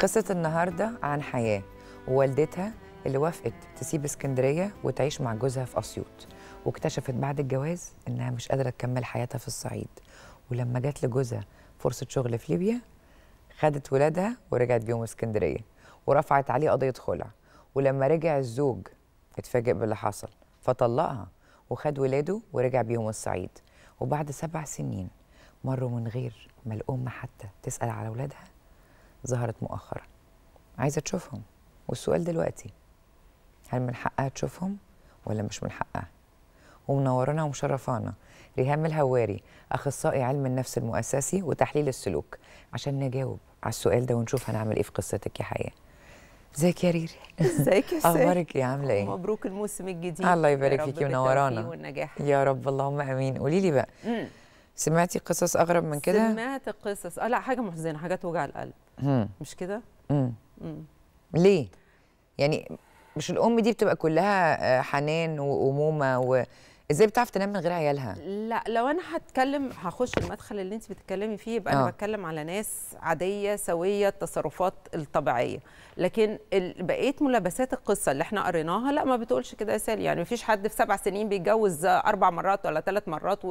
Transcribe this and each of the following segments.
قصة النهاردة عن حياة ووالدتها اللي وافقت تسيب اسكندرية وتعيش مع جوزها في أسيوط واكتشفت بعد الجواز إنها مش قادرة تكمل حياتها في الصعيد ولما جات لجوزها فرصة شغل في ليبيا خدت ولادها ورجعت بيهم اسكندرية ورفعت عليه قضية خلع ولما رجع الزوج اتفاجئ باللي حصل فطلقها وخد ولاده ورجع بيهم الصعيد وبعد سبع سنين مروا من غير ما الأم حتى تسأل على ولادها ظهرت مؤخرا عايزه تشوفهم والسؤال دلوقتي هل من حقها تشوفهم ولا مش من حقها ومنورانا ومشرفانا ريهام الهواري اخصائي علم النفس المؤسسي وتحليل السلوك عشان نجاوب على السؤال ده ونشوف هنعمل ايه في قصتك يا حياه ازيك يا ريري ازيك يا اخبارك ايه عامله ايه مبروك الموسم الجديد الله يبارك فيكي منورانا يا رب اللهم امين قولي لي بقى سمعتي قصص اغرب من كده سمعت قصص اه لا حاجه محزنه حاجه توجع القلب مم. مش كده ليه يعني مش الام دي بتبقى كلها آه، حنان وامومه و... ازاي بتعرف تنام من غير عيالها لا لو انا هتكلم هخش المدخل اللي انت بتتكلمي فيه يبقى انا آه. بتكلم على ناس عاديه سويه التصرفات الطبيعيه لكن بقيه ملابسات القصه اللي احنا قريناها لا ما بتقولش كده يا سالي يعني مفيش حد في سبع سنين بيتجوز اربع مرات ولا ثلاث مرات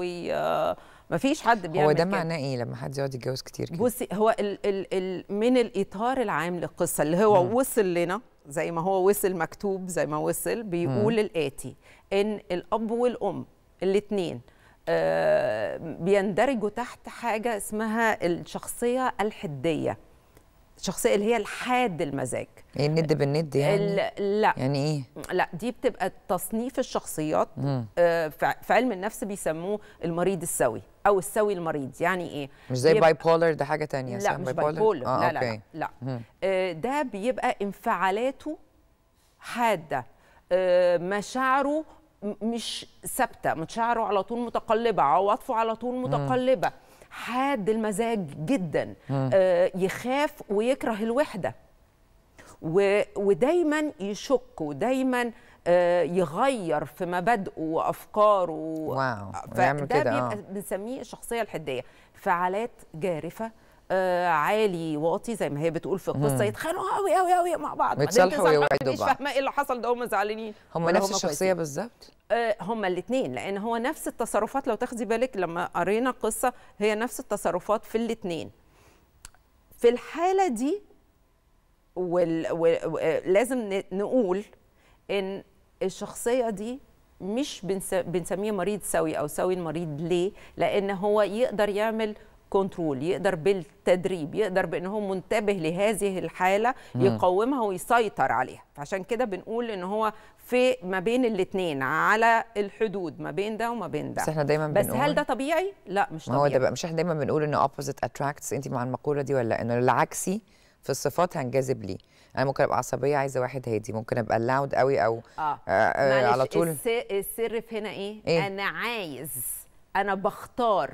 ما فيش حد بيعمل هو ده معناه ايه لما حد يقعد يتجوز كتير كده بصي هو ال ال الـ من الاطار العام للقصه اللي هو م. وصل لنا زي ما هو وصل مكتوب زي ما وصل بيقول م. الاتي ان الاب والام الاثنين آه، بيندرجوا تحت حاجه اسمها الشخصيه الحديه الشخصيه اللي هي الحاد المزاج ايه الند بالند يعني لا يعني ايه لا دي بتبقى تصنيف الشخصيات آه، في علم النفس بيسموه المريض السوي او السوي المريض يعني ايه مش زي باي بولر ده حاجه تانية لا مش باي بولر آه لا, لا, لا لا لا آه، ده بيبقى انفعالاته حاده مشاعره مش ثابته مشاعره على طول متقلبه عواطفه على طول متقلبه حاد المزاج جدا آه يخاف ويكره الوحده و... ودايما يشك ودايما آه، يغير في مبادئه وافكاره واو ده كده آه. بنسميه الشخصيه الحديه فعالات جارفه آه، عالي واطي زي ما هي بتقول في القصه يتخانقوا قوي قوي قوي مع بعض ويتصالحوا ويوعدوا بعض مش فاهمه ايه اللي حصل ده هم زعلانين هم نفس الشخصيه بالظبط آه، هم الاثنين لان هو نفس التصرفات لو تاخدي بالك لما قرينا القصه هي نفس التصرفات في الاثنين في الحاله دي وال... لازم نقول ان الشخصيه دي مش بنسميه مريض سوي او سوي المريض ليه لان هو يقدر يعمل كنترول يقدر بالتدريب يقدر بان هو منتبه لهذه الحاله يقومها ويسيطر عليها فعشان كده بنقول ان هو في ما بين الاثنين على الحدود ما بين ده وما بين ده بس احنا دايما بنقول بس هل ده طبيعي لا مش طبيعي هو ده بقى مش احنا دايما بنقول ان اوبوزيت اتراكتس انت مع المقوله دي ولا ان العكسي في الصفات هنجذب ليه انا ممكن ابقى عصبيه عايزه واحد هادي ممكن ابقى لاود قوي او آه. آه, آه على طول الس... السر في هنا إيه؟, إيه؟ انا عايز انا بختار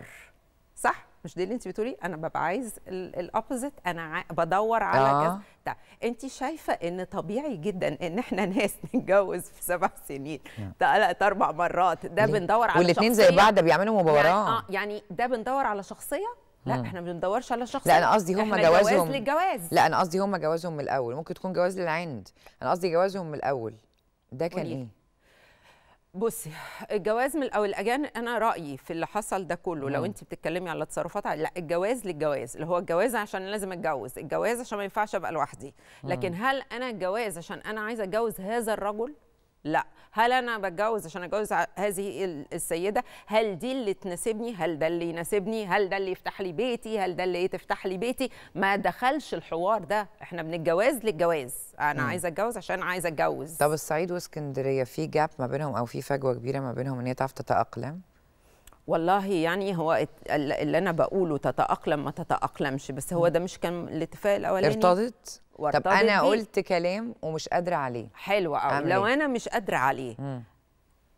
صح مش ده اللي انت بتقولي انا ببقى عايز الاوبوزيت انا بدور على آه. كذا ده طيب، انت شايفه ان طبيعي جدا ان احنا ناس نتجوز في سبع سنين ثلاث نعم. اربع مرات ده ليه. بندور على شخصيه والاثنين زي بعض بيعملوا مباراه يعني, آه يعني ده بندور على شخصيه لا مم. احنا ما بندورش على شخص لا انا قصدي هم جوازهم جواز للجواز لا انا قصدي هم جوازهم من الاول ممكن تكون جواز للعند انا قصدي جوازهم من الاول ده كان وليه. ايه بصي الجواز من او الاجان انا رايي في اللي حصل ده كله مم. لو انت بتتكلمي على تصرفات لا الجواز للجواز اللي هو الجواز عشان لازم اتجوز الجواز عشان ما ينفعش ابقى لوحدي لكن هل انا الجواز عشان انا عايزه اتجوز هذا الرجل لا هل انا بتجوز عشان اتجوز هذه السيده هل دي اللي تناسبني هل ده اللي يناسبني هل ده اللي يفتح لي بيتي هل ده اللي تفتح لي بيتي ما دخلش الحوار ده احنا من الجواز للجواز انا عايزه اتجوز عشان عايزه اتجوز طب الصعيد واسكندريه في جاب ما بينهم او في فجوه كبيره ما بينهم ان هي تعرف تتاقلم والله يعني هو اللي انا بقوله تتاقلم ما تتاقلمش بس هو ده مش كان الاتفاق الاولاني ارتضت طب انا قلت كلام ومش قادره عليه حلو قوي لو إيه؟ انا مش قادره عليه مم.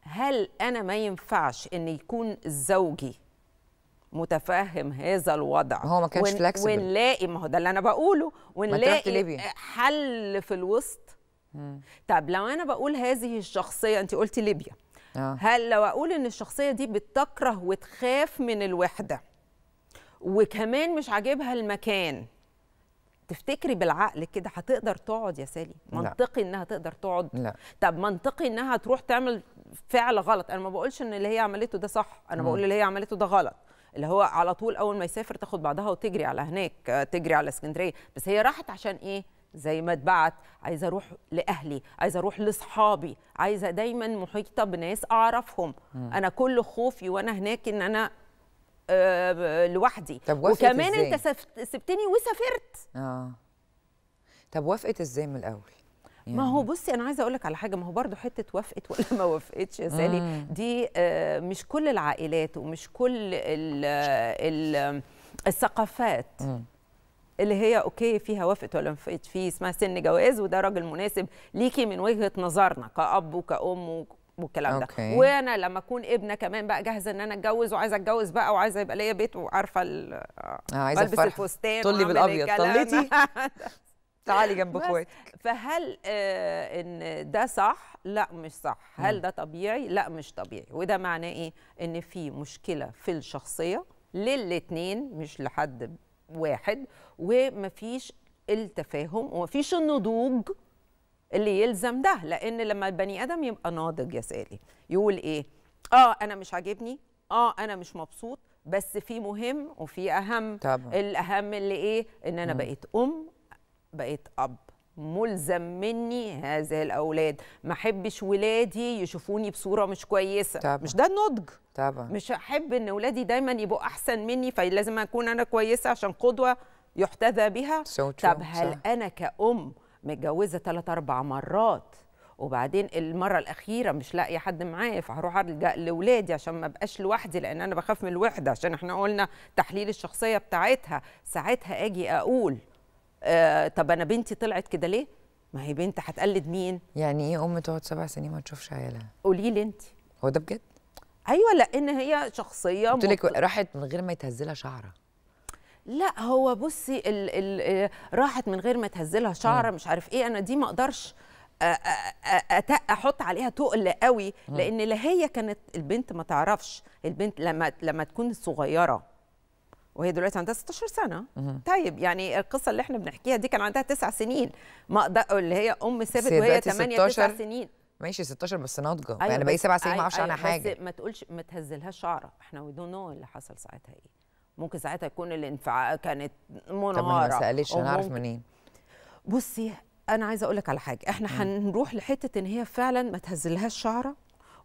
هل انا ما ينفعش ان يكون زوجي متفهم هذا الوضع هو ما كانش فلكسبل ونلاقي ما هو ده اللي انا بقوله ونلاقي حل في الوسط مم. طب لو انا بقول هذه الشخصيه انت قلتي ليبيا آه. هل لو اقول ان الشخصيه دي بتكره وتخاف من الوحده وكمان مش عاجبها المكان تفتكري بالعقل كده هتقدر تقعد يا سالي منطقي لا. انها تقدر تقعد لا. طب منطقي انها تروح تعمل فعل غلط انا ما بقولش ان اللي هي عملته ده صح انا م. بقول اللي هي عملته ده غلط اللي هو على طول اول ما يسافر تاخد بعضها وتجري على هناك تجري على اسكندريه بس هي راحت عشان ايه زي ما اتبعت عايزه اروح لاهلي عايزه اروح لاصحابي عايزه دايما محيطه بناس اعرفهم م. انا كل خوفي وانا هناك ان انا آه، لوحدي طب وكمان إزاي؟ انت سبتني وسافرت اه طب وافقت ازاي من الاول يعني. ما هو يعني بصي انا عايزه اقول لك على حاجه ما هو برضو حته وافقت ولا ما وافقتش يا سالي دي آه، مش كل العائلات ومش كل الـ الـ الثقافات اللي هي اوكي فيها وافقت ولا ما وافقت في اسمها سن جواز وده راجل مناسب ليكي من وجهه نظرنا كاب وكام والكلام ده أوكي. وانا لما اكون ابنه كمان بقى جاهزه ان انا اتجوز وعايزه اتجوز بقى وعايزه يبقى ليا بيت وعارفه آه، عايزه البس الفستان طلي بالابيض طليتي تعالي جنب اخواتك فهل آه ان ده صح لا مش صح هل ده طبيعي لا مش طبيعي وده معناه ايه ان في مشكله في الشخصيه للاثنين مش لحد واحد ومفيش التفاهم ومفيش النضوج اللي يلزم ده لان لما البني ادم يبقى ناضج يا سالي يقول ايه اه انا مش عاجبني اه انا مش مبسوط بس في مهم وفي اهم طبعا. الاهم اللي ايه ان انا م. بقيت ام بقيت اب ملزم مني هذا الاولاد ما احبش ولادي يشوفوني بصوره مش كويسه طبعا. مش ده النضج طبعا مش احب ان ولادي دايما يبقوا احسن مني فلازم اكون انا كويسه عشان قدوه يحتذى بها so طب هل صح. انا كأم متجوزه ثلاث اربع مرات وبعدين المره الاخيره مش لاقيه حد معايا فهروح الجا لاولادي عشان ما ابقاش لوحدي لان انا بخاف من الوحده عشان احنا قلنا تحليل الشخصيه بتاعتها ساعتها اجي اقول آه طب انا بنتي طلعت كده ليه ما هي بنت هتقلد مين يعني ايه ام تقعد سبع سنين ما تشوفش عيالها قولي لي انت هو ده بجد ايوه لان هي شخصيه قلت لك مط... راحت من غير ما يتهزلها شعره لا هو بصي ال ال آه، راحت من غير ما تهزلها شعره مش عارف ايه انا دي ما اقدرش احط عليها تقل قوي لان لا هي كانت البنت ما تعرفش البنت لما لما تكون صغيره وهي دلوقتي عندها 16 سنه طيب يعني القصه اللي احنا بنحكيها دي كان عندها 9 سنين ما ده اللي هي ام ثابت وهي 8 9 سنين ماشي 16 بس ناضجه أيوة يعني بقى 7 سنين أيوة ما اعرفش أيوة عنها حاجه بس ما تقولش ما تهزلهاش شعره احنا وي دون نو اللي حصل ساعتها ايه ممكن ساعتها يكون الانفعال كانت منهاره طب ما سالتش انا هنعرف منين بصي انا عايزه اقول لك على حاجه احنا هنروح لحته ان هي فعلا ما تهزلهاش شعره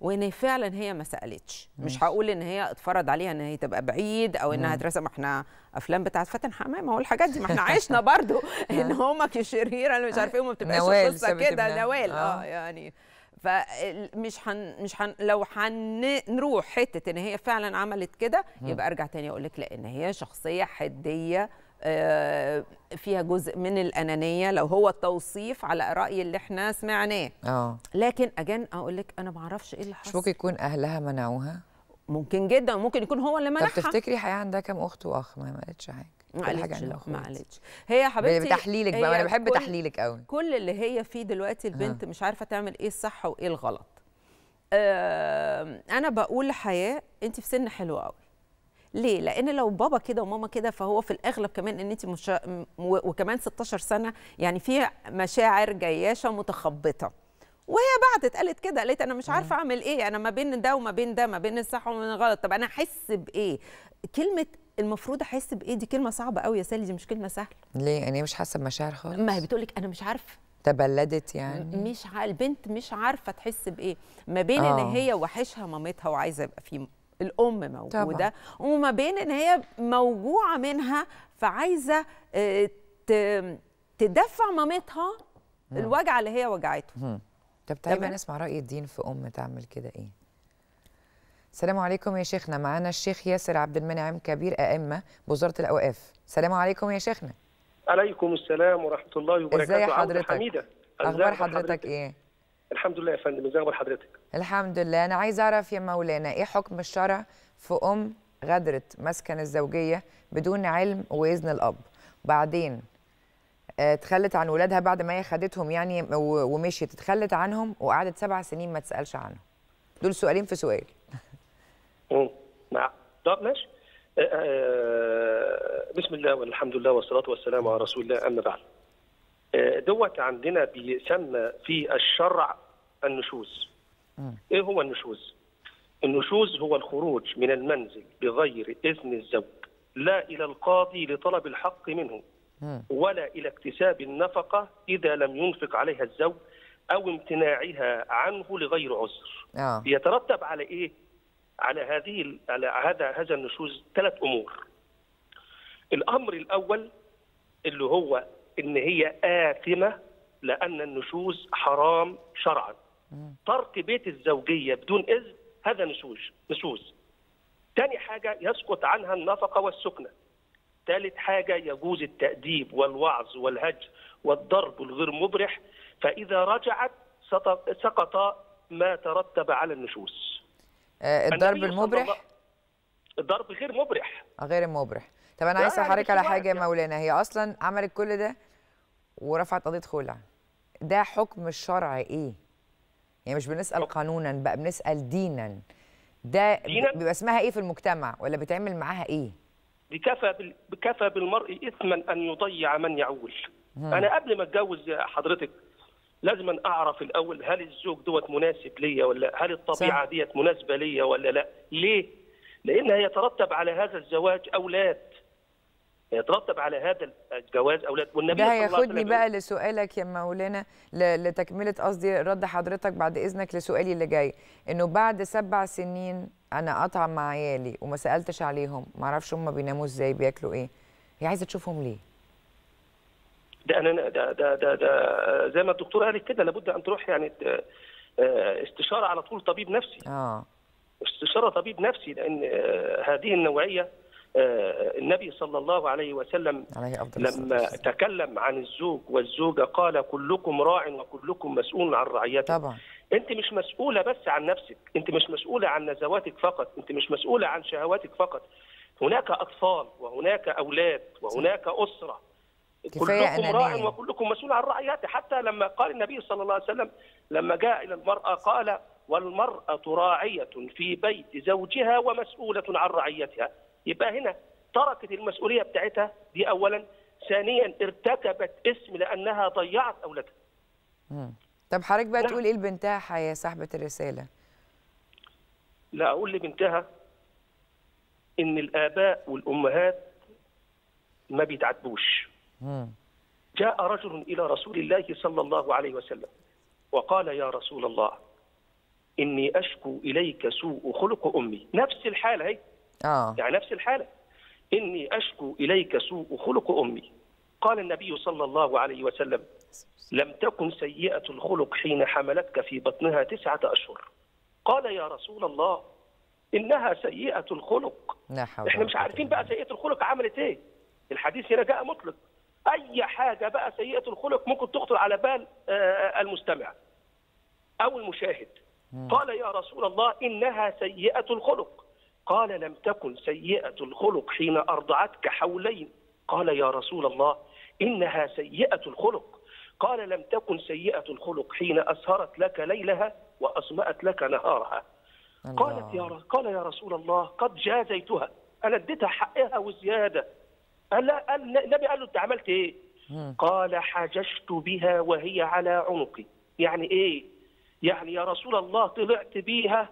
وان فعلا هي ما سالتش مش هقول ان هي اتفرض عليها ان هي تبقى بعيد او انها ترسم احنا افلام بتاعت فاتن حمامه والحاجات دي ما احنا عشنا برضو ان هما شريره اللي مش عارفه ايه وما بتبقاش قصه كده نوال آه،, اه يعني فمش حن مش حن لو هنروح حته ان هي فعلا عملت كده يبقى ارجع تاني اقول لك لان هي شخصيه حديه آه، فيها جزء من الانانيه لو هو التوصيف على راي اللي احنا سمعناه اه لكن أجن اقول لك انا ما اعرفش ايه اللي حصل مش ممكن يكون اهلها منعوها ممكن جدا وممكن يكون هو اللي منعها طب تفتكري حقيقه عندها كام اخت واخ ما قالتش حاجه ما قالتش ما قالتش هي حبيبتي بتحليلك بقى انا بحب تحليلك قوي كل اللي هي فيه دلوقتي البنت آه. مش عارفه تعمل ايه الصح وايه الغلط انا بقول لحياه انت في سن حلو قوي ليه لان لو بابا كده وماما كده فهو في الاغلب كمان ان انت مش وكمان 16 سنه يعني في مشاعر جياشه متخبطه وهي بعد اتقالت كده قالت انا مش عارفه اعمل ايه انا ما بين ده وما بين ده ما بين الصح وما بين الغلط طب انا احس بايه كلمه المفروض احس بايه دي كلمه صعبه قوي يا سالي دي مش كلمه سهله ليه يعني مش حاسه بمشاعر خالص ما هي لك انا مش عارفه تبلدت يعني مش البنت مش عارفه تحس بايه ما بين أوه. ان آه. هي وحشها مامتها وعايزه يبقى في الام موجوده طبعا. وما بين ان هي موجوعه منها فعايزه آه، تدفع مامتها الوجع اللي هي وجعته طب تعالى نسمع راي الدين في ام تعمل كده ايه السلام عليكم يا شيخنا معانا الشيخ ياسر عبد المنعم كبير ائمه بوزاره الاوقاف السلام عليكم يا شيخنا عليكم السلام ورحمه الله وبركاته ازي حضرتك حميده اخبار حضرتك, حضرتك ايه الحمد لله يا فندم ازي حضرتك الحمد لله انا عايز اعرف يا مولانا ايه حكم الشرع في ام غدرت مسكن الزوجيه بدون علم واذن الاب بعدين آه، تخلت عن ولادها بعد ما هي خدتهم يعني ومشيت تخلت عنهم وقعدت سبع سنين ما تسالش عنهم دول سؤالين في سؤال نعم طب ماشي آه، آه، بسم الله والحمد لله والصلاه والسلام على رسول الله اما بعد آه، دوت عندنا بيسمى في الشرع النشوز ايه هو النشوز النشوز هو الخروج من المنزل بغير اذن الزوج لا الى القاضي لطلب الحق منه ولا الى اكتساب النفقه اذا لم ينفق عليها الزوج او امتناعها عنه لغير عذر آه. يترتب على ايه على هذه على هذا هذا النشوز ثلاث امور الامر الاول اللي هو ان هي اثمه لان النشوز حرام شرعا ترك بيت الزوجيه بدون اذن هذا نشوز نشوز ثاني حاجه يسقط عنها النفقه والسكنه ثالث حاجه يجوز التاديب والوعظ والهجر والضرب الغير مبرح فاذا رجعت سقط ما ترتب على النشوز آه، الضرب المبرح الضرب غير مبرح غير مبرح طب انا عايز حضرتك على حاجه يا يعني. مولانا هي اصلا عملت كل ده ورفعت قضيه خلع ده حكم الشرع ايه يعني مش بنسال قانونا بقى بنسال دينا ده دينا؟ بيبقى اسمها ايه في المجتمع ولا بيتعمل معاها ايه بكفى بكفى بالمرء اثما ان يضيع من يعول انا قبل ما اتجوز حضرتك لازم اعرف الاول هل الزوج دوت مناسب ليا ولا هل الطبيعه ديت مناسبه ليا ولا لا ليه لان هيترتب على هذا الزواج اولاد يترتب على هذا الجواز اولاد والنبي ده هياخدني بقى لسؤالك يا مولانا لتكمله قصدي رد حضرتك بعد اذنك لسؤالي اللي جاي انه بعد سبع سنين انا اطعم مع عيالي وما سالتش عليهم ما اعرفش هم بيناموا ازاي بياكلوا ايه هي عايزه تشوفهم ليه ده انا ده ده ده, ده زي ما الدكتور قالت كده لابد ان تروح يعني آه، استشاره على طول طبيب نفسي اه استشاره طبيب نفسي لان آه، هذه النوعيه آه، النبي صلى الله عليه وسلم عليه أفضل لما السلام. تكلم عن الزوج والزوجة قال كلكم راع وكلكم مسؤول عن رعيته طبعا انت مش مسؤولة بس عن نفسك انت مش مسؤولة عن نزواتك فقط انت مش مسؤولة عن شهواتك فقط هناك أطفال وهناك أولاد وهناك أسرة كلكم راع وكلكم مسؤول عن رعيته حتى لما قال النبي صلى الله عليه وسلم لما جاء إلى المرأة قال والمرأة راعية في بيت زوجها ومسؤولة عن رعيتها يبقى هنا تركت المسؤوليه بتاعتها دي اولا ثانيا ارتكبت اسم لانها ضيعت اولادها طب حضرتك بقى نعم. تقول ايه لبنتها يا صاحبه الرساله لا اقول لبنتها ان الاباء والامهات ما بيتعاتبوش جاء رجل الى رسول الله صلى الله عليه وسلم وقال يا رسول الله اني اشكو اليك سوء خلق امي نفس الحاله هي آه. يعني نفس الحالة إني أشكو إليك سوء خلق أمي قال النبي صلى الله عليه وسلم لم تكن سيئة الخلق حين حملتك في بطنها تسعة أشهر قال يا رسول الله إنها سيئة الخلق إحنا مش عارفين بقى سيئة الخلق عملت إيه الحديث هنا جاء مطلق أي حاجة بقى سيئة الخلق ممكن تخطر على بال آه، آه، المستمع أو المشاهد قال يا رسول الله إنها سيئة الخلق قال لم تكن سيئة الخلق حين أرضعتك حولين قال يا رسول الله إنها سيئة الخلق قال لم تكن سيئة الخلق حين أسهرت لك ليلها وأصمأت لك نهارها قالت يا قال يا رسول الله قد جازيتها أنا اديتها حقها وزيادة ألا النبي قال له أنت عملت إيه؟ قال حججت بها وهي على عنقي يعني إيه؟ يعني يا رسول الله طلعت بيها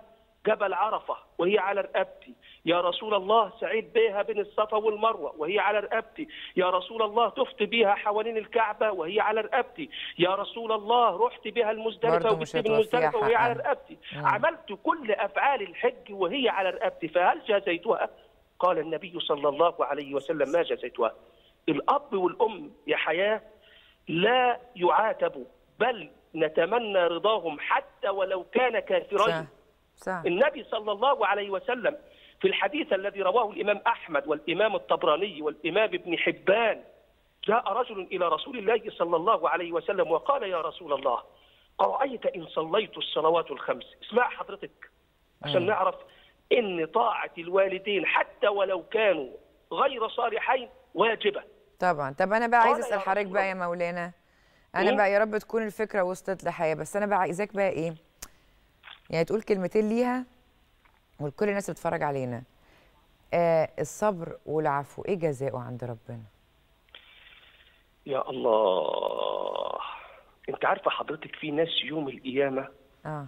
جبل عرفة وهي على رقبتي يا رسول الله سعيد بيها بين الصفا والمروة وهي على رقبتي يا رسول الله تفت بيها حوالين الكعبة وهي على رقبتي يا رسول الله رحت بيها المزدلفة وجبت المزدلفة وهي على رقبتي عملت كل أفعال الحج وهي على رقبتي فهل جازيتها؟ قال النبي صلى الله عليه وسلم ما جازيتها الأب والأم يا حياة لا يعاتبوا بل نتمنى رضاهم حتى ولو كان كافرين صح. النبي صلى الله عليه وسلم في الحديث الذي رواه الإمام أحمد والإمام الطبراني والإمام ابن حبان جاء رجل إلى رسول الله صلى الله عليه وسلم وقال يا رسول الله أرأيت إن صليت الصلوات الخمس اسمع حضرتك عشان أيوه. نعرف إن طاعة الوالدين حتى ولو كانوا غير صالحين واجبة طبعا طب أنا بقى عايز أسأل حضرتك بقى يا مولانا أنا بقى إيه؟ يا رب تكون الفكرة وصلت لحياة بس أنا بقى عايزاك بقى إيه يعني تقول كلمتين ليها ولكل الناس بتتفرج علينا آه الصبر والعفو ايه جزاؤه عند ربنا يا الله انت عارفه حضرتك في ناس يوم القيامه اه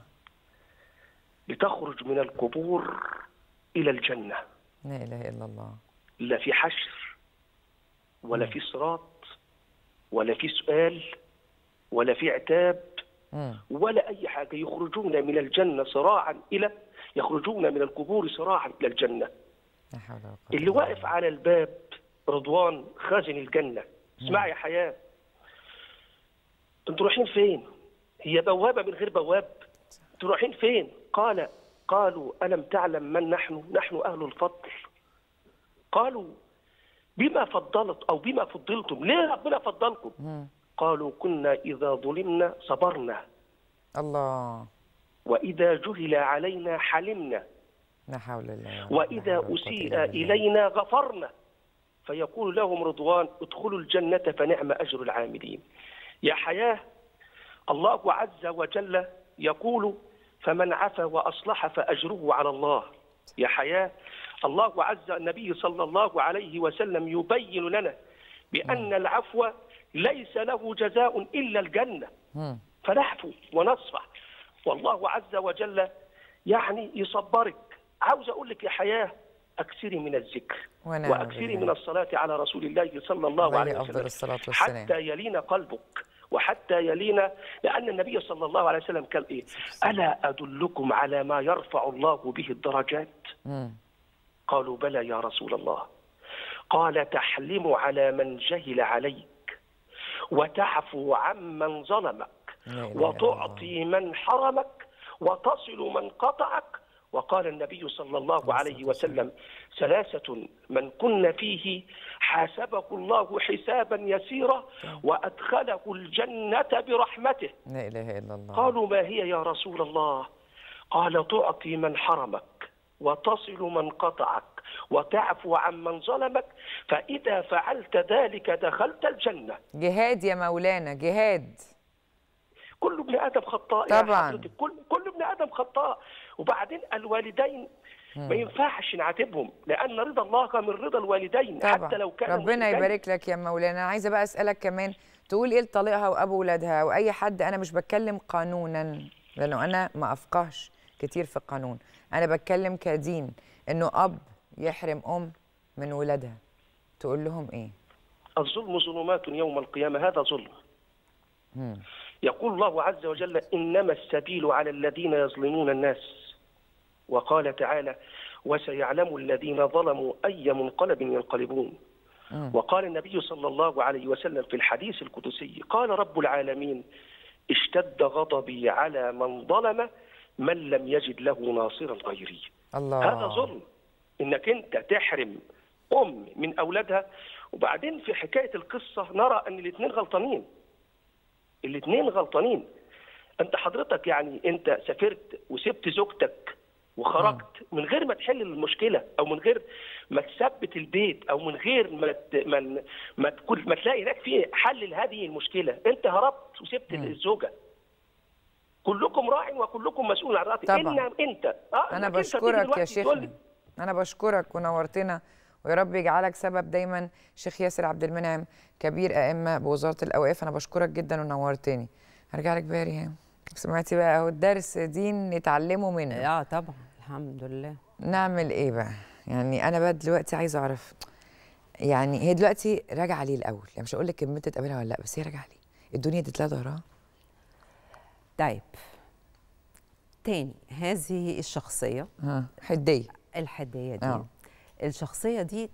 بتخرج من القبور الى الجنه لا اله الا الله لا في حشر ولا م. في صراط ولا في سؤال ولا في عتاب ولا أي حاجة يخرجون من الجنة صراعا إلى يخرجون من القبور صراعا إلى الجنة اللي واقف على الباب رضوان خازن الجنة اسمع يا حياة انتوا رايحين فين؟ هي بوابة من غير بواب انتوا رايحين فين؟ قال قالوا ألم تعلم من نحن؟ نحن أهل الفضل قالوا بما فضلت أو بما فضلتم ليه ربنا فضلكم؟ قالوا كنا إذا ظلمنا صبرنا الله وإذا جهل علينا حلمنا لا حول الله وإذا أسيء إلينا غفرنا فيقول لهم رضوان ادخلوا الجنة فنعم أجر العاملين يا حياة الله عز وجل يقول فمن عفا وأصلح فأجره على الله يا حياة الله عز النبي صلى الله عليه وسلم يبين لنا بأن العفو ليس له جزاء إلا الجنة فنعفو ونصفح والله عز وجل يعني يصبرك عاوز أقول لك يا حياة أكثري من الذكر وأكثري من الصلاة على رسول الله صلى الله عليه وسلم حتى يلين قلبك وحتى يلينا لأن النبي صلى الله عليه وسلم قال إيه ألا أدلكم على ما يرفع الله به الدرجات قالوا بلى يا رسول الله قال تحلم على من جهل عليك وتعفو عمن ظلمك وتعطي من حرمك وتصل من قطعك وقال النبي صلى الله عليه وسلم ثلاثة من كن فيه حاسبه الله حسابا يسيرا وأدخله الجنة برحمته لا إله إلا الله قالوا ما هي يا رسول الله قال تعطي من حرمك وتصل من قطعك وتعفو عن من ظلمك فإذا فعلت ذلك دخلت الجنة جهاد يا مولانا جهاد كل ابن آدم خطاء طبعا يا كل كل ابن آدم خطاء وبعدين الوالدين ما ينفعش نعاتبهم لان رضا الله من رضا الوالدين طبعا. حتى لو كان ربنا يبارك لك يا مولانا انا عايزه بقى اسالك كمان تقول ايه لطليقها وابو ولادها واي حد انا مش بتكلم قانونا لانه انا ما افقهش كتير في القانون انا بتكلم كدين انه اب يحرم ام من ولادها تقول لهم ايه الظلم ظلمات يوم القيامه هذا ظلم يقول الله عز وجل انما السبيل على الذين يظلمون الناس وقال تعالى وسيعلم الذين ظلموا اي منقلب ينقلبون وقال النبي صلى الله عليه وسلم في الحديث القدسي قال رب العالمين اشتد غضبي على من ظلم من لم يجد له ناصرا غيري الله. هذا ظلم انك انت تحرم ام من اولادها وبعدين في حكايه القصه نرى ان الاثنين غلطانين الاثنين غلطانين انت حضرتك يعني انت سافرت وسبت زوجتك وخرجت من غير ما تحل المشكله او من غير ما تثبت البيت او من غير ما ت... ما ما, تكون... ما تلاقي لك في حل لهذه المشكله انت هربت وسبت الزوجه كلكم راع وكلكم مسؤول عن رعيته طبعا إن انت اه انا بشكرك يا شيخ انا بشكرك ونورتنا ويا رب يجعلك سبب دايما شيخ ياسر عبد المنعم كبير ائمه بوزاره الاوقاف انا بشكرك جدا ونورتني هرجع لك بقى ريهام سمعتي بقى اهو الدرس دين نتعلمه منه اه طبعا الحمد لله نعمل ايه بقى يعني انا بقى دلوقتي عايزه اعرف يعني هي دلوقتي راجعه ليه الاول يعني مش هقول لك البنت تقابلها ولا لا بس هي راجعه ليه الدنيا اديت لها ظهرها طيب تاني هذه الشخصيه حديه الحديه دي أوه. الشخصيه دي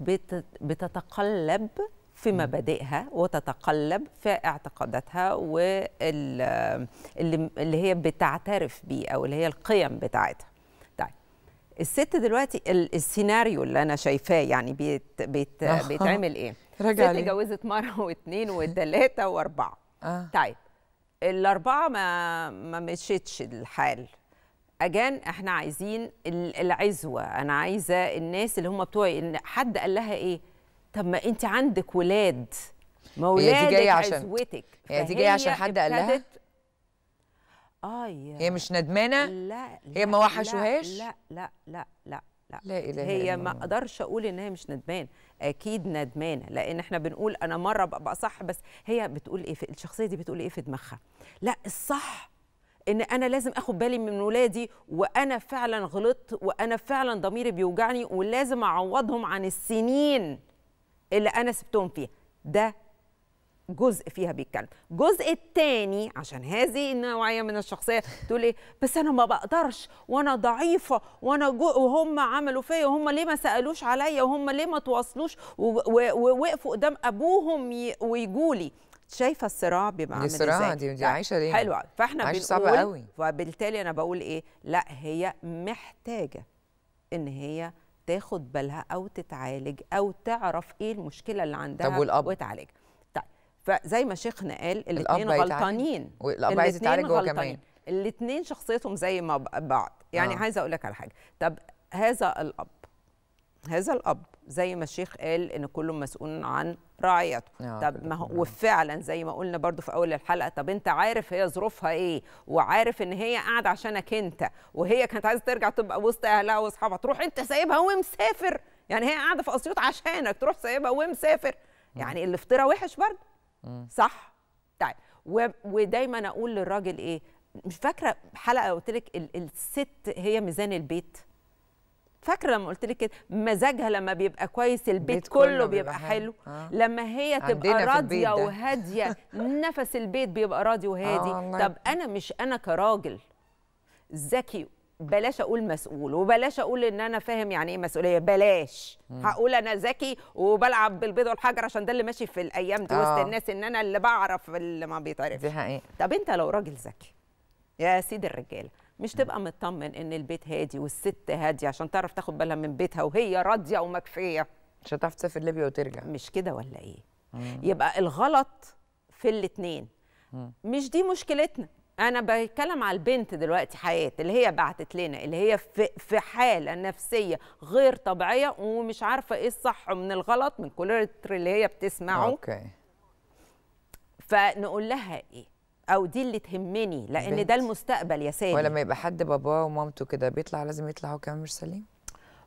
بت... بتتقلب في مبادئها وتتقلب في اعتقاداتها واللي اللي هي بتعترف بيه او اللي هي القيم بتاعتها طيب الست دلوقتي السيناريو اللي انا شايفاه يعني بيت بيت آه. بيتعمل ايه رجع ست اتجوزت مره واثنين وثلاثه واربعه آه. طيب الاربعه ما ما مشيتش الحال اجان احنا عايزين العزوه انا عايزه الناس اللي هم بتوعي ان حد قال لها ايه طب ما انت عندك ولاد ما ولادك دي جايه عشان عزوتك هي دي جايه عشان حد قال لها اه هي مش ندمانه لا, لا هي ما وحشوهاش لا لا لا لا لا لا, لا, لا هي ما اقدرش اقول ان هي مش ندمانه اكيد ندمانه لان احنا بنقول انا مره ببقى صح بس هي بتقول ايه في الشخصيه دي بتقول ايه في دماغها لا الصح ان انا لازم اخد بالي من ولادي وانا فعلا غلطت وانا فعلا ضميري بيوجعني ولازم اعوضهم عن السنين اللي انا سبتهم فيها ده جزء فيها بيتكلم الجزء الثاني عشان هذه النوعيه من الشخصيه تقول ايه بس انا ما بقدرش وانا ضعيفه وانا وهم عملوا فيا وهم ليه ما سالوش عليا وهم ليه ما تواصلوش ووقفوا قدام ابوهم ويجولي شايفه الصراع بيبقى عامل ازاي الصراع دي, دي عايشه ليه حلوه فاحنا عايشة صعبة قوي وبالتالي انا بقول ايه لا هي محتاجه ان هي تاخد بالها او تتعالج او تعرف ايه المشكله اللي عندها طب والأب؟ وتعالجها فزي ما شيخنا قال الاثنين غلطانين الاب عايز يتعالج هو كمان الاثنين شخصيتهم زي ما بعض يعني آه. عايزه اقول لك على حاجه طب هذا الاب هذا الاب زي ما الشيخ قال ان كله مسؤول عن رعايته آه، طب ما هو آه. وفعلا زي ما قلنا برضو في اول الحلقه طب انت عارف هي ظروفها ايه وعارف ان هي قاعده عشانك انت وهي كانت عايزه ترجع تبقى وسط اهلها واصحابها تروح انت سايبها ومسافر يعني هي قاعده في اسيوط عشانك تروح سايبها ومسافر آه. يعني الافتراء وحش برضو صح طيب ودايما اقول للراجل ايه مش فاكره حلقه قلت لك الست هي ميزان البيت فاكره لما قلت لك كده مزاجها لما بيبقى كويس البيت كله, كله بيبقى حلو آه. لما هي تبقى راضيه وهاديه نفس البيت بيبقى راضي وهادي آه طب انا مش انا كراجل ذكي بلاش اقول مسؤول وبلاش اقول ان انا فاهم يعني ايه مسؤوليه بلاش مم. هقول انا ذكي وبلعب بالبيض والحجر عشان ده اللي ماشي في الايام دي وسط آه. الناس ان انا اللي بعرف اللي ما بيتعرفش دي حقيقة. طب انت لو راجل ذكي يا سيد الرجاله مش تبقى مطمن ان البيت هادي والست هاديه عشان تعرف تاخد بالها من بيتها وهي راضيه ومكفيه مش هتعرف تسافر ليبيا وترجع مش كده ولا ايه مم. يبقى الغلط في الاثنين مش دي مشكلتنا انا بتكلم على البنت دلوقتي حياه اللي هي بعتت لنا اللي هي في, في حاله نفسيه غير طبيعيه ومش عارفه ايه الصح من الغلط من كل اللي هي بتسمعه اوكي فنقول لها ايه او دي اللي تهمني لان ده المستقبل يا سامي ولما يبقى حد باباه ومامته كده بيطلع لازم يطلع هو كمان مش سليم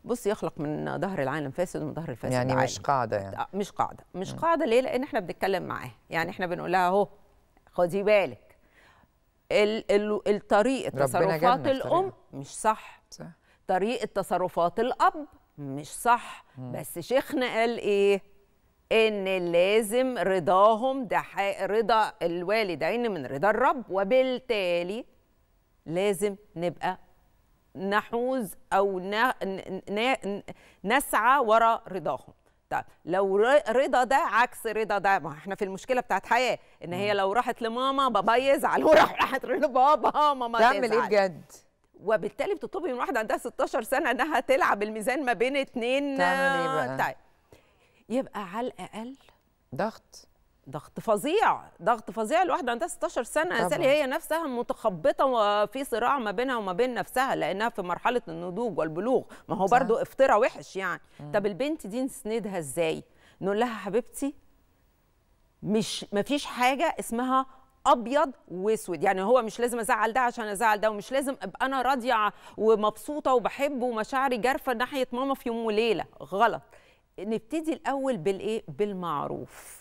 بص يخلق من ظهر العالم فاسد ومن ظهر الفاسد يعني العالم. مش قاعده يعني آه، مش قاعده مش قاعده ليه لان احنا بنتكلم معاه يعني احنا بنقول لها اهو خدي بالك الطريق تصرفات الام مش صح, صح. طريقه تصرفات الاب مش صح مم. بس شيخنا قال ايه ان لازم رضاهم ده رضا الوالدين من رضا الرب وبالتالي لازم نبقى نحوز او نسعى وراء رضاهم طب لو رضا ده عكس رضا ده ما احنا في المشكله بتاعت حياه ان هي لو راحت لماما بابا يزعل وراح راحت لبابا ماما تزعل تعمل ايه بجد وبالتالي بتطلبي من واحده عندها 16 سنه انها تلعب الميزان ما بين اتنين تعمل ايه بقى؟ طيب يبقى على الاقل ضغط ضغط فظيع ضغط فظيع الواحده عندها 16 سنه سالي هي نفسها متخبطه وفي صراع ما بينها وما بين نفسها لانها في مرحله النضوج والبلوغ ما هو برضو افترا وحش يعني طب البنت دي نسندها ازاي نقول لها حبيبتي مش مفيش حاجه اسمها ابيض واسود يعني هو مش لازم ازعل ده عشان ازعل ده ومش لازم ابقى انا راضيه ومبسوطه وبحبه ومشاعري جارفه ناحيه ماما في يوم وليله غلط نبتدي الاول بالايه بالمعروف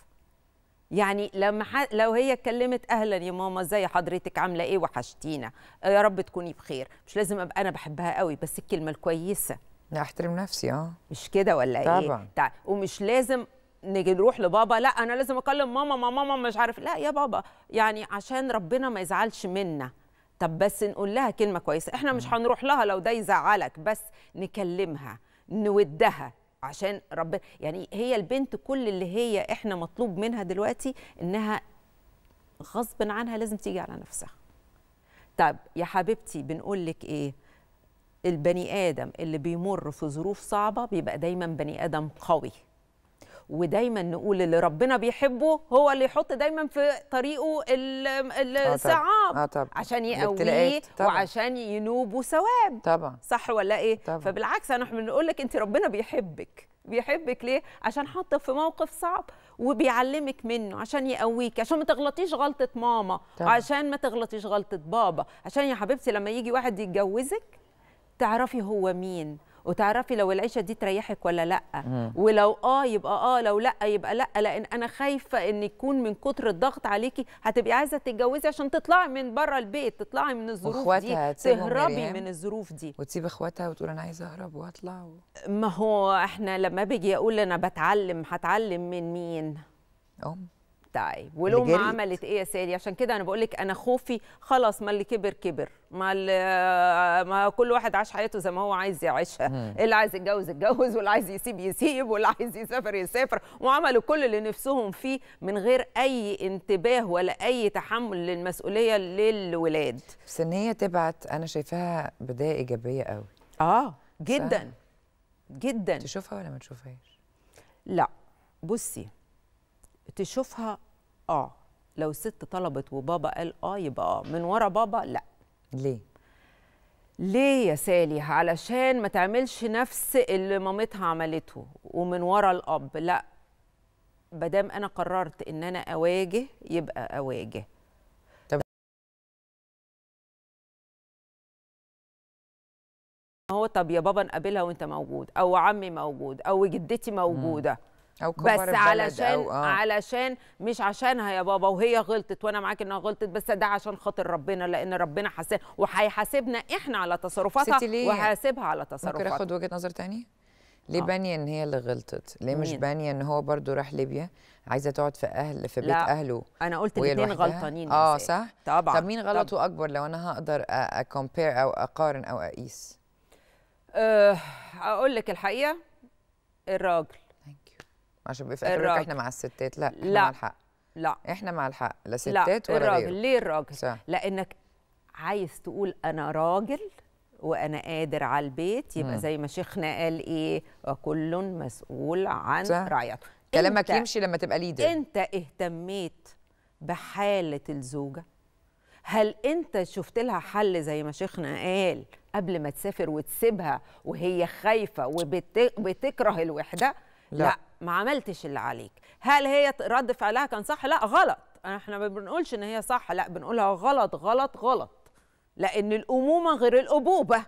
يعني لما ح... لو هي اتكلمت اهلا يا ماما ازي حضرتك عامله ايه وحشتينا آه، يا رب تكوني بخير مش لازم ابقى انا بحبها قوي بس الكلمه الكويسه لا احترم نفسي اه مش كده ولا طبعا. ايه طبعا ومش لازم نيجي نروح لبابا لا انا لازم اكلم ماما ما ماما مش عارف لا يا بابا يعني عشان ربنا ما يزعلش منا طب بس نقول لها كلمه كويسه احنا مش هنروح لها لو ده يزعلك بس نكلمها نودها عشان ربنا يعني هي البنت كل اللي هي احنا مطلوب منها دلوقتي انها غصب عنها لازم تيجي على نفسها طب يا حبيبتي بنقول لك ايه البني ادم اللي بيمر في ظروف صعبه بيبقى دايما بني ادم قوي ودايما نقول اللي ربنا بيحبه هو اللي يحط دايما في طريقه آه، الصعاب آه طبعًا. عشان يقويه وعشان ينوبه ثواب طبعا صح ولا ايه طبعًا. فبالعكس انا بنقول لك انت ربنا بيحبك بيحبك ليه عشان حاطك في موقف صعب وبيعلمك منه عشان يقويك عشان ما تغلطيش غلطه ماما طبعا. عشان ما تغلطيش غلطه بابا عشان يا حبيبتي لما يجي واحد يتجوزك تعرفي هو مين وتعرفي لو العيشه دي تريحك ولا لا مم. ولو اه يبقى اه لو لا يبقى لا لان انا خايفه ان يكون من كتر الضغط عليكي هتبقي عايزه تتجوزي عشان تطلعي من بره البيت تطلعي من الظروف دي تهربي من الظروف دي وتسيب اخواتها وتقول انا عايزه اهرب واطلع و... ما هو احنا لما باجي اقول انا بتعلم هتعلم من مين ام بتاعي ما عملت ايه يا سالي عشان كده انا بقول لك انا خوفي خلاص ما اللي كبر كبر ما ما كل واحد عاش حياته زي ما هو عايز يعيشها اللي عايز يتجوز يتجوز واللي عايز يسيب يسيب واللي عايز يسافر يسافر وعملوا كل اللي نفسهم فيه من غير اي انتباه ولا اي تحمل للمسؤوليه للولاد بس ان هي تبعت انا شايفاها بدايه ايجابيه قوي اه جدا جدا تشوفها ولا ما تشوفهاش لا بصي تشوفها اه لو الست طلبت وبابا قال اه يبقى اه من ورا بابا لا ليه ليه يا سالي علشان ما تعملش نفس اللي مامتها عملته ومن ورا الاب لا بدام انا قررت ان انا اواجه يبقى اواجه طب هو طب يا بابا نقابلها وانت موجود او عمي موجود او جدتي موجوده أو بس علشان أو آه. علشان مش عشانها يا بابا وهي غلطت وانا معاك انها غلطت بس ده عشان خاطر ربنا لان ربنا حاسب وهيحاسبنا احنا على تصرفاتها وهيحاسبها على تصرفاتها ممكن اخد وجهه نظر تاني ليه آه. بانيه ان هي اللي غلطت ليه مين. مش بانيه ان هو برضو راح ليبيا عايزه تقعد في اهل في بيت لا. اهله انا قلت الاثنين غلطانين اه صح طبعا طب مين غلطه طبعًا. اكبر لو انا هقدر اكومبير او اقارن او اقيس أه اقول لك الحقيقه الراجل عشان بيفكروا احنا مع الستات لا احنا لا. مع الحق لا احنا مع الحق لا ستات لا. ولا الراجل ليه الراجل صح. لانك عايز تقول انا راجل وانا قادر على البيت يبقى زي ما شيخنا قال ايه وكل مسؤول عن رعيته كلامك يمشي لما تبقى ليدر انت اهتميت بحاله الزوجه هل انت شفت لها حل زي ما شيخنا قال قبل ما تسافر وتسيبها وهي خايفه وبتكره الوحده لا, لا. ما عملتش اللي عليك هل هي رد فعلها كان صح لا غلط احنا ما بنقولش ان هي صح لا بنقولها غلط غلط غلط لان الامومه غير الابوبه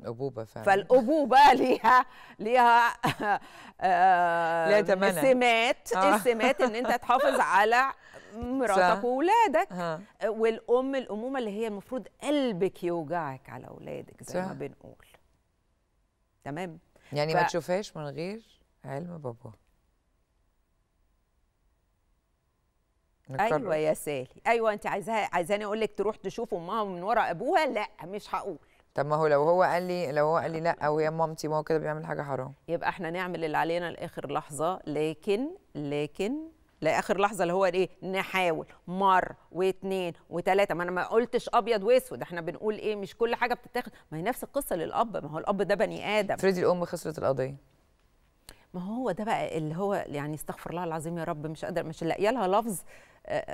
الابوبه فعلا فالابوبه ليها ليها آه سمات آه. السمات ان انت تحافظ على مراتك وولادك آه. والام الامومه اللي هي المفروض قلبك يوجعك على اولادك زي صح. ما بنقول تمام يعني ف... ما تشوفهاش من غير علم باباها ايوه يا سالي ايوه انت عايزاها عايزاني اقول لك تروح تشوف امها من ورا ابوها لا مش هقول طب ما هو لو هو قال لي لو هو قال لي لا او يا مامتي ما هو كده بيعمل حاجه حرام يبقى احنا نعمل اللي علينا لاخر لحظه لكن لكن لاخر لحظه اللي هو ايه نحاول مره واثنين وثلاثه ما انا ما قلتش ابيض واسود احنا بنقول ايه مش كل حاجه بتتاخد ما هي نفس القصه للاب ما هو الاب ده بني ادم فريدي الام خسرت القضيه ما هو ده بقى اللي هو يعني استغفر الله العظيم يا رب مش قادر مش لاقيه لها لفظ آه،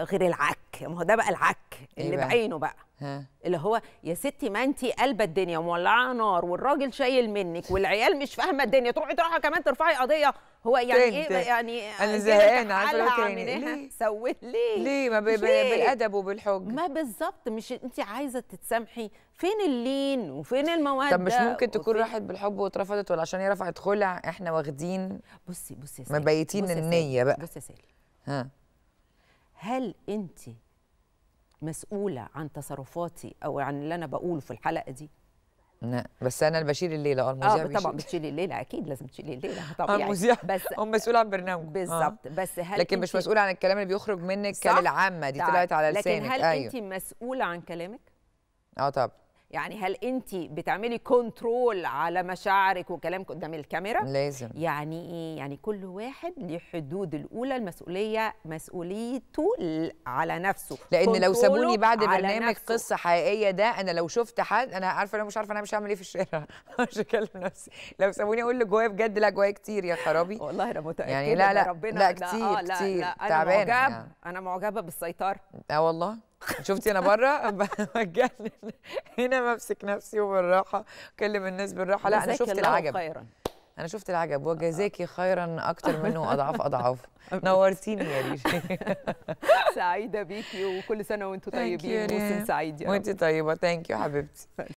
آه، غير العك ما هو ده بقى العك إيه اللي إيه بعينه بقى ها. اللي هو يا ستي ما انت قلبه الدنيا ومولعه نار والراجل شايل منك والعيال مش فاهمه الدنيا تروحي تروحي كمان ترفعي قضيه هو يعني ايه يعني انا آه، زهقانه عايزه اقول تاني إيه؟ سويت ليه ليه ما بي ليه؟ بالادب وبالحج ما بالظبط مش انت عايزه تتسامحي فين اللين وفين المواد طب مش ممكن تكون وفين... راحت بالحب واترفضت ولا عشان هي رفعت خلع احنا واخدين بصي بصي يا مبيتين النيه بقى بصي يا سالي ها هل انت مسؤوله عن تصرفاتي او عن اللي انا بقوله في الحلقه دي لا بس انا اللي بشيل الليله اه المذيع آه طبعا بتشيلي الليله اكيد لازم تشيلي الليله آه، طبعا المذيع يعني بس هو مسؤول عن برنامجه آه. بالظبط آه. بس هل لكن مش مسؤول عن الكلام اللي بيخرج منك للعامه دي طلعت طيب، على لسانك لكن هل أيوه. انت مسؤوله عن كلامك اه طبعا يعني هل انت بتعملي كنترول على مشاعرك وكلام قدام الكاميرا لازم يعني ايه يعني كل واحد له حدود الاولى المسؤوليه مسؤوليته على نفسه لان لو سابوني بعد برنامج قصه حقيقيه ده انا لو شفت حد انا عارفه انا مش عارفه انا مش هعمل ايه في الشارع مش هكلم نفسي لو سابوني اقول اللي جوايا بجد لا جوايا كتير يا خرابي والله انا متاكده يعني لا لا ربنا لا كتير لا, آه لا كتير لا, انا معجبه يعني. انا معجبه بالسيطره اه والله شفتي انا بره بتجنن هنا بمسك نفسي وبالراحه اكلم الناس بالراحه لا انا شفت العجب خيرا. انا شفت العجب وجزاكي خيرا اكتر منه اضعاف اضعاف نورتيني يا ريشي سعيده بيكي وكل سنه وانتم طيبين موسم سعيد يا رب وانت طيبه ثانك يو حبيبتي